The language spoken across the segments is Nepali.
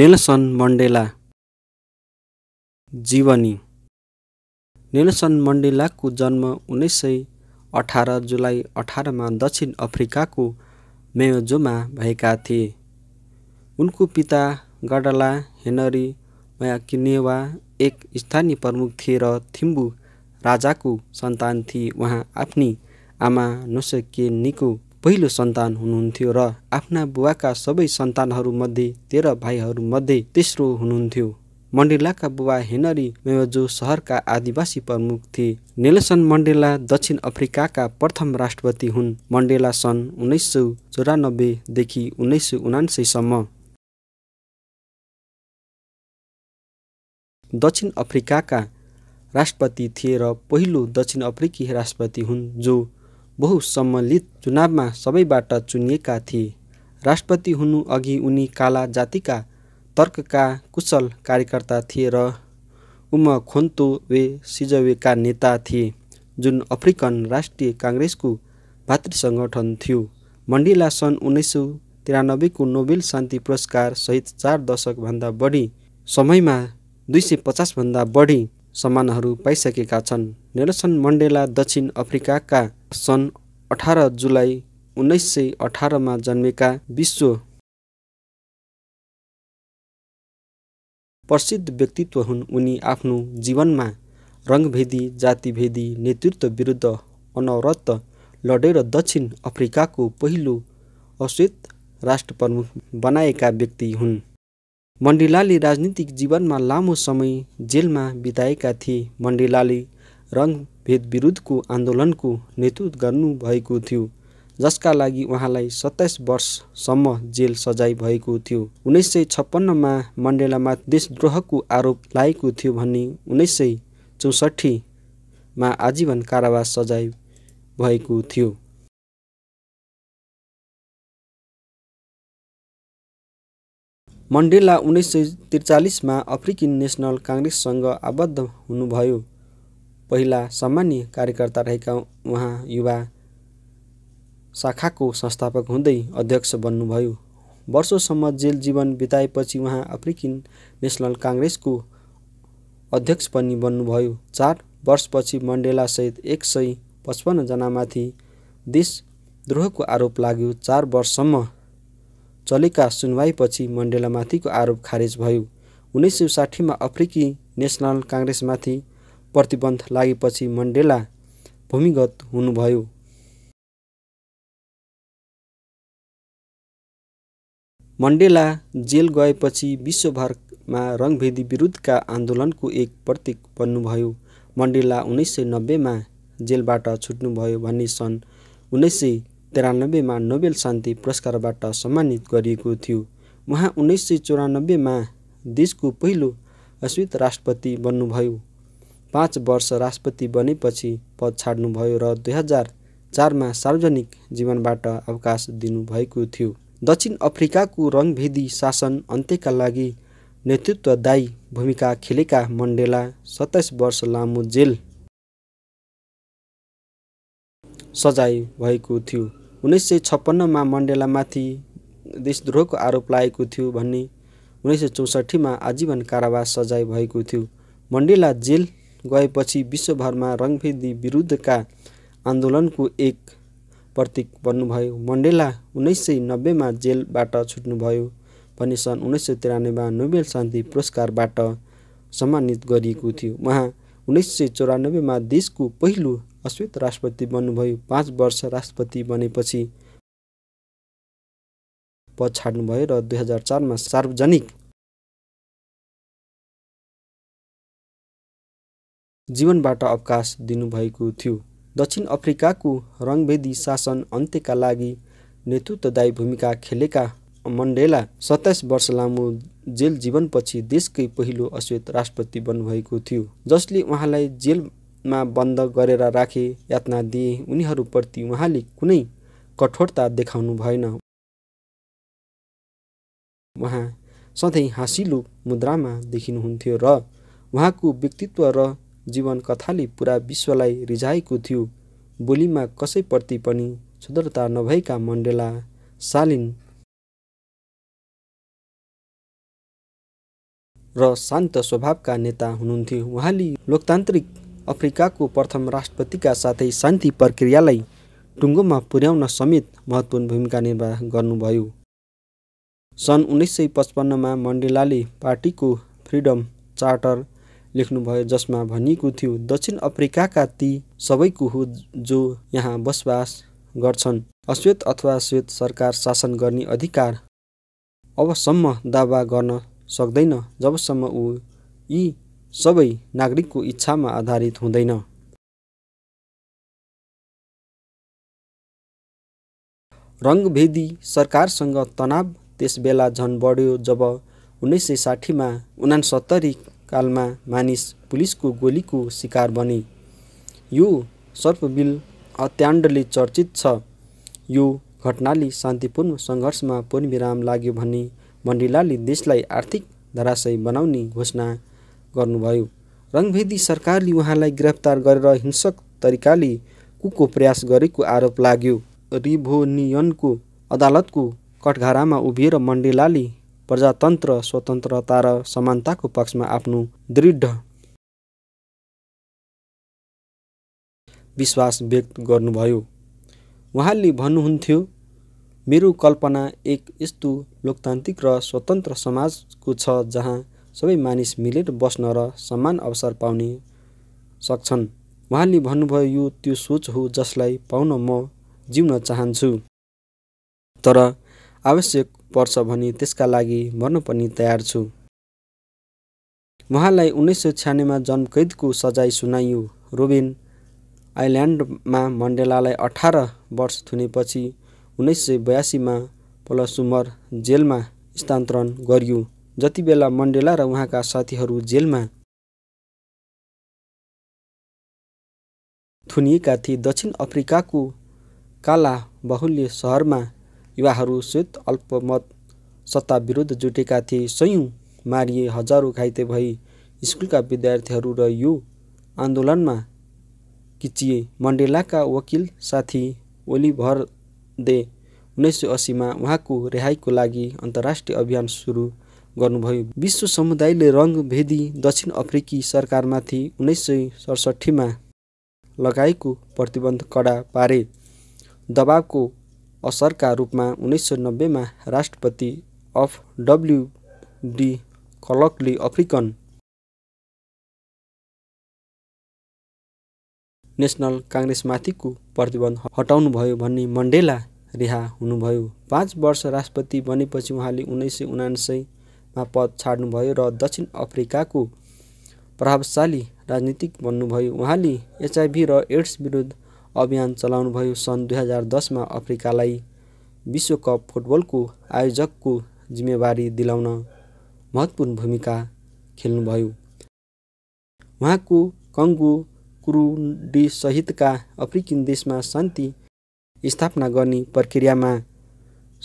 नेल्सन मन्डेला जीवनी नेल्सन मण्डेलाको जन्म उन्नाइस सय अठार जुलाई अठारमा दक्षिण अफ्रिकाको मेयोजोमा भएका थिए उनको पिता गडला हेनरी मयाकिनेवा एक स्थानीय प्रमुख थिए र थिम्बु राजाको सन्तान थिए उहाँ आफ्नी आमा निको पहिलो सन्तान हुनुहुन्थ्यो र आफ्ना बुवाका सबै सन्तानहरूमध्ये तेह्र भाइहरूमध्ये तेस्रो हुनुहुन्थ्यो मण्डेलाका बुवा हेनरी मेवजो सहरका आदिवासी प्रमुख थिए नेल्सन मण्डेला दक्षिण अफ्रिकाका प्रथम राष्ट्रपति हुन् मण्डेला सन् उन्नाइस सौ चौरानब्बेदेखि उन्नाइस सौ उनान्सयसम्म दक्षिण अफ्रिकाका राष्ट्रपति थिए र पहिलो दक्षिण अफ्रिकी राष्ट्रपति हुन् जो बहुसम्मलित चुनावमा सबैबाट चुनिएका थिए राष्ट्रपति हुनु अघि उनी काला जातिका तर्कका कुशल कार्यकर्ता थिए र खोन्तो वे सिजवेका नेता थिए जुन अफ्रिकन राष्ट्रिय काङ्ग्रेसको भातृ सङ्गठन थियो मण्डेला सन् उन्नाइस सौ तिरानब्बेको नोबेल शान्ति पुरस्कार सहित चार दशकभन्दा बढी समयमा दुई सय पचासभन्दा बढी सम्मानहरू पाइसकेका छन् नेल्सन मण्डेला दक्षिण अफ्रिकाका सन् अठार जुलाई उन्नाइस सय अठारमा जन्मेका विश्व प्रसिद्ध व्यक्तित्व हुन् उनी आफ्नो जीवनमा रङ्गभेदी जातिभेदी नेतृत्व विरुद्ध अनवरत लडेर दक्षिण अफ्रिकाको पहिलो अश्वेत राष्ट्र प्रमुख बनाएका व्यक्ति हुन् मण्डेलाले राजनीतिक जीवनमा लामो समय जेलमा बिताएका थिए मण्डेलाले रङ भेदविरुद्धको आन्दोलनको नेतृत्व गर्नुभएको थियो जसका लागि उहाँलाई सत्ताइस वर्षसम्म जेल सजाय भएको थियो उन्नाइस सय छप्पन्नमा मण्डेलामा देशद्रोहको आरोप लागेको थियो भने उन्नाइस सय चौसठीमा आजीवन कारावास सजाय भएको थियो मण्डेला उन्नाइस सय त्रिचालिसमा अफ्रिकन नेसनल काङ्ग्रेससँग आबद्ध हुनुभयो पहिला सामान्य कार्यकर्ता रहेका उहाँ युवा शाखाको संस्थापक हुँदै अध्यक्ष बन्नुभयो वर्षसम्म जेल जीवन बिताएपछि उहाँ अफ्रिकन नेसनल काङ्ग्रेसको अध्यक्ष पनि बन्नुभयो चार वर्षपछि मण्डेलासहित एक सय पचपन्नजनामाथि देशद्रोहको आरोप लाग्यो चार वर्षसम्म चलेका सुनवाईपछि मण्डेलामाथिको आरोप खारेज भयो उन्नाइस सय साठीमा अफ्रिकी नेसनल काङ्ग्रेसमाथि प्रतिबन्ध लागेपछि मण्डेला भूमिगत हुनुभयो मण्डेला जेल गएपछि विश्वभरमा रङ्गभेदी विरुद्धका आन्दोलनको एक प्रतीक बन्नुभयो मण्डेला उन्नाइस सय नब्बेमा जेलबाट छुट्नुभयो भन्ने सन् उन्नाइस सय तिरानब्बेमा नोबेल शान्ति पुरस्कारबाट सम्मानित गरिएको थियो उहाँ उन्नाइस सय चौरानब्बेमा देशको पहिलो अश्वित राष्ट्रपति बन्नुभयो पाँच वर्ष राष्ट्रपति बनेपछि पद छाड्नुभयो र दुई हजार चारमा सार्वजनिक जीवनबाट अवकाश दिनुभएको थियो दक्षिण अफ्रिकाको रङभेदी शासन अन्त्यका लागि नेतृत्वदायी भूमिका खेलेका मण्डेला सत्ताइस वर्ष लामो जेल सजाय भएको थियो उन्नाइस सय छप्पन्नमा मण्डेलामाथि देशद्रोहको आरोप लागेको थियो भन्ने उन्नाइस सय चौसठीमा आजीवन कारावास सजाय भएको थियो मण्डेला जेल गएपछि विश्वभरमा रङभेदी विरुद्धका आन्दोलनको एक प्रतीक बन्नुभयो मण्डेला उन्नाइस सय नब्बेमा जेलबाट छुट्नुभयो भने सन् उन्नाइस सय तिरानब्बेमा नोबेल शान्ति पुरस्कारबाट सम्मानित गरिएको थियो उहाँ उन्नाइस सय चौरानब्बेमा देशको पहिलो अश्वेत राष्ट्रपति बन्नुभयो पाँच वर्ष राष्ट्रपति बनेपछि पद छाड्नुभयो र दुई हजार चारमा सार्वजनिक जीवनबाट अवकाश दिनुभएको थियो दक्षिण अफ्रिकाको रङभेदी शासन अन्त्यका लागि नेतृत्वदायी भूमिका खेलेका मन्डेला सत्ताइस वर्ष लामो जेल जीवनपछि देशकै पहिलो अश्वेत राष्ट्रपति बन्नुभएको थियो जसले उहाँलाई जेलमा बन्द गरेर राखे यातना दिए उनीहरूप्रति उहाँले कुनै कठोरता देखाउनु भएन उहाँ सधैँ हाँसिलो मुद्रामा देखिनुहुन्थ्यो र उहाँको व्यक्तित्व र जीवन कथाले पुरा विश्वलाई रिझाएको थियो बोलीमा कसैप्रति पनि सुदरता नभएका मण्डेला शालिन र शान्त स्वभावका नेता हुनुहुन्थ्यो उहाँले लोकतान्त्रिक अफ्रिकाको प्रथम राष्ट्रपतिका साथै शान्ति प्रक्रियालाई टुङ्गोमा पुर्याउन समेत महत्त्वपूर्ण भूमिका निर्वाह गर्नुभयो सन् उन्नाइस सय पचपन्नमा मण्डेलाले पार्टीको फ्रिडम चार्टर लेख्नुभयो जसमा भनिएको थियो दक्षिण अफ्रिकाका ती सबैको हो जो यहाँ बसोबास गर्छन् अश्वेत अथवा श्वेत सरकार शासन गर्ने अधिकार अबसम्म दावा गर्न सक्दैन जबसम्म ऊ यी सबै नागरिकको इच्छामा आधारित हुँदैन रङ्गभेदी सरकारसँग तनाव त्यस बेला झन बढ्यो जब उन्नाइस सय साठीमा उनासत्तरी कालमा मानिस पुलिसको गोलीको शिकार बने यो सर्पबिल अत्याण्डले चर्चित छ यो घटनाले शान्तिपूर्ण सङ्घर्षमा विराम लाग्यो भने मण्डेलाले देशलाई आर्थिक धराशय बनाउने घोषणा गर्नुभयो रङ्गभेदी सरकारले उहाँलाई गिरफ्तार गरेर हिंसक तरिकाले कुको प्रयास गरेको आरोप लाग्यो रिभोनियनको अदालतको कटघारामा उभिएर मण्डेलाले प्रजातन्त्र स्वतन्त्रता र समानताको पक्षमा आफ्नो दृढ विश्वास व्यक्त गर्नुभयो उहाँले भन्नुहुन्थ्यो मेरो कल्पना एक यस्तो लोकतान्त्रिक र स्वतन्त्र समाजको छ जहाँ सबै मानिस मिलेर बस्न र समान अवसर पाउने सक्छन् उहाँले भन्नुभयो यो त्यो सोच हो जसलाई पाउन म जिउन चाहन्छु तर आवश्यक पर्छ भने त्यसका लागि भन्न पनि तयार छु उहाँलाई उन्नाइस सय छ्यानब्बेमा जनकैदको सजाय सुनाइयो रोबिन आइल्यान्डमा मण्डेलालाई अठार वर्ष थुनेपछि उन्नाइस सय बयासीमा पलसुमर जेलमा स्थानान्तरण गरियो जति बेला मण्डेला र उहाँका साथीहरू जेलमा थुनिएका थिए दक्षिण अफ्रिकाको काला बाहुल्य सहरमा युवाहरूसित अल्पमत सत्ता विरुद्ध जुटेका थिए सयौँ मारिए हजारौँ घाइते भई स्कुलका विद्यार्थीहरू र यो आन्दोलनमा किचिए मन्डेलाका वकिल साथी ओलिभर दे उन्नाइस सय अस्सीमा उहाँको रिहाइको लागि अन्तर्राष्ट्रिय अभियान सुरु गर्नुभयो विश्व समुदायले रङभेदी दक्षिण अफ्रिकी सरकारमाथि उन्नाइस सय सडसठीमा लगाएको प्रतिबन्ध कडा पारे दबावको असरका रूपमा उन्नाइस सय नब्बेमा राष्ट्रपति अफ डब्ल्यु डी कलकले अफ्रिकन नेसनल काङ्ग्रेसमाथिको प्रतिबन्ध हटाउनुभयो भन्ने मण्डेला रिहा हुनुभयो पाँच वर्ष राष्ट्रपति बनेपछि उहाँले उन्नाइस सय उनासीमा पद छाड्नुभयो र दक्षिण अफ्रिकाको प्रभावशाली राजनीतिक बन्नुभयो उहाँले एचआइभी र एड्स विरुद्ध अभियान चलाउनुभयो सन् दुई हजार दसमा अफ्रिकालाई विश्वकप फुटबलको आयोजकको जिम्मेवारी दिलाउन महत्त्वपूर्ण भूमिका खेल्नुभयो उहाँको कङ्गो सहितका अफ्रिकन देशमा शान्ति स्थापना गर्ने प्रक्रियामा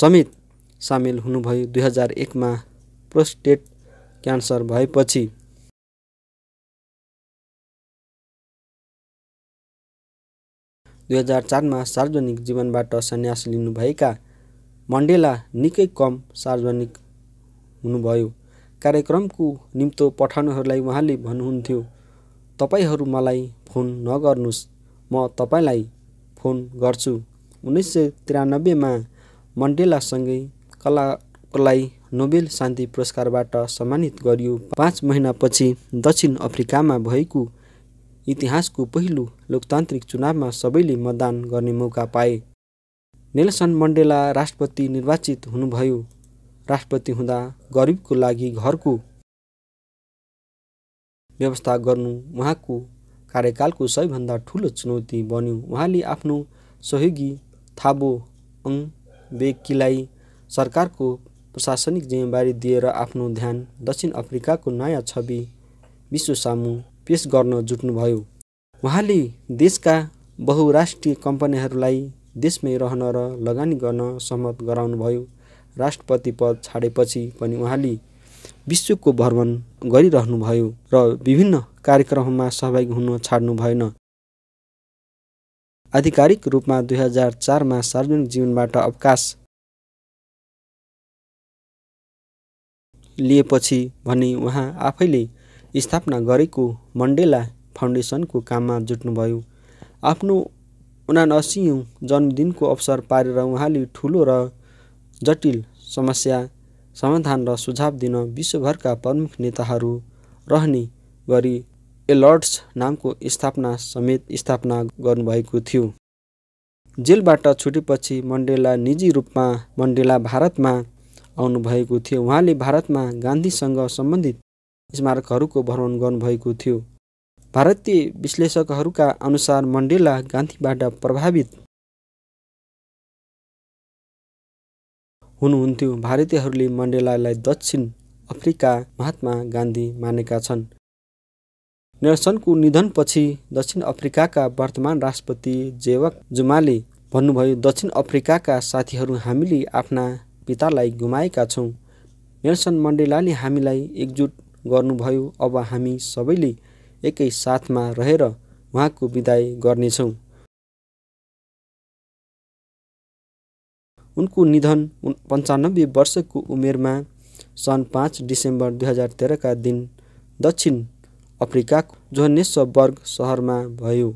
समेत सामेल हुनुभयो दुई हजार एकमा प्रोस्टेट क्यान्सर भएपछि दुई हजार चारमा सार्वजनिक जीवनबाट सन्यास लिनुभएका मण्डेला निकै कम सार्वजनिक हुनुभयो कार्यक्रमको निम्तो पठाउनुहरूलाई उहाँले भन्नुहुन्थ्यो तपाईँहरू मलाई फोन नगर्नुहोस् म तपाईँलाई फोन गर्छु उन्नाइस सय त्रियानब्बेमा मण्डेलासँगै कलालाई नोबेल शान्ति पुरस्कारबाट सम्मानित गरियो पाँच महिनापछि दक्षिण अफ्रिकामा भएको इतिहासको पहिलो लोकतान्त्रिक चुनावमा सबैले मतदान गर्ने मौका पाए नेल्सन मण्डेला राष्ट्रपति निर्वाचित हुनुभयो राष्ट्रपति हुँदा गरिबको लागि घरको व्यवस्था गर्नु उहाँको कार्यकालको सबैभन्दा ठुलो चुनौती बन्यो उहाँले आफ्नो सहयोगी थाबो अङ बेकीलाई सरकारको प्रशासनिक जिम्मेवारी दिएर आफ्नो ध्यान दक्षिण अफ्रिकाको नयाँ छवि विश्वसामु पेस गर्न जुट्नुभयो उहाँले देशका बहुराष्ट्रिय कम्पनीहरूलाई देशमै रहन र लगानी गर्न सहमत गराउनुभयो राष्ट्रपति पद छाडेपछि पनि उहाँले विश्वको भ्रमण गरिरहनुभयो र विभिन्न कार्यक्रममा सहभागी हुन छाड्नु भएन आधिकारिक रूपमा दुई हजार चारमा सार्वजनिक जीवनबाट अवकाश लिएपछि भने उहाँ आफैले स्थापना गरेको मण्डेला फाउन्डेसनको काममा जुट्नुभयो आफ्नो उनासीौँ जन्मदिनको अवसर पारेर उहाँले ठुलो र जटिल समस्या समाधान र सुझाव दिन विश्वभरका प्रमुख नेताहरू रहने गरी एलर्ट्स नामको स्थापना समेत स्थापना गर्नुभएको थियो जेलबाट छुटेपछि मण्डेला निजी रूपमा मण्डेला भारतमा आउनुभएको थियो उहाँले भारतमा गान्धीसँग सम्बन्धित स्मारकहरूको भ्रमण गर्नुभएको थियो भारतीय विश्लेषकहरूका अनुसार मण्डेला गान्धीबाट प्रभावित हुनुहुन्थ्यो भारतीयहरूले मण्डेलालाई दक्षिण अफ्रिका महात्मा गान्धी मानेका छन् नेल्सनको निधनपछि दक्षिण अफ्रिकाका वर्तमान राष्ट्रपति जेवक जुमाले भन्नुभयो दक्षिण अफ्रिकाका साथीहरू हामीले आफ्ना पितालाई गुमाएका छौँ नेल्सन मण्डेलाले हामीलाई एकजुट गर्नुभयो अब हामी सबैले एकै साथमा रहेर उहाँको विदाई गर्नेछौँ उनको निधन पन्चानब्बे वर्षको उमेरमा सन् पाँच डिसेम्बर दुई हजार तेह्रका दिन दक्षिण अफ्रिकाको जोहनेश्वरबर्ग सहरमा भयो